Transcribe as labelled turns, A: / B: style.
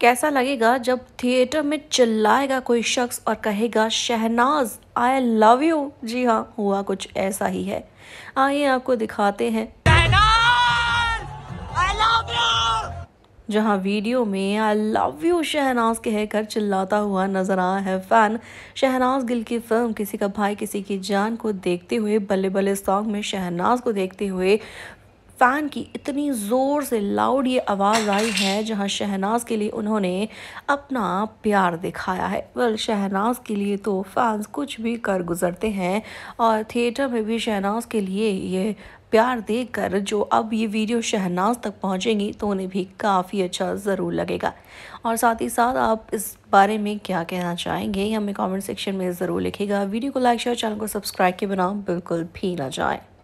A: कैसा लगेगा जब थिएटर में चिल्लाएगा कोई शख्स और कहेगा शहनाज आई लव यू जी हाँ हुआ कुछ ऐसा ही है आइए आपको दिखाते हैं जहां वीडियो में आई लव यू शहनाज कहकर चिल्लाता हुआ नजर आया है फैन शहनाज गिल की फिल्म किसी का भाई किसी की जान को देखते हुए बल्ले बल्ले सॉन्ग में शहनाज को देखते हुए फ़ैन की इतनी ज़ोर से लाउड ये आवाज़ आई है जहाँ शहनाज के लिए उन्होंने अपना प्यार दिखाया है वेल शहनाज के लिए तो फैंस कुछ भी कर गुजरते हैं और थिएटर में भी शहनाज के लिए ये प्यार देकर जो अब ये वीडियो शहनाज तक पहुंचेंगी तो उन्हें भी काफ़ी अच्छा ज़रूर लगेगा और साथ ही साथ आप इस बारे में क्या कहना चाहेंगे हमें कमेंट सेक्शन में ज़रूर लिखेगा
B: वीडियो को लाइक शेयर चैनल को सब्सक्राइब के बिना बिल्कुल भी ना जाए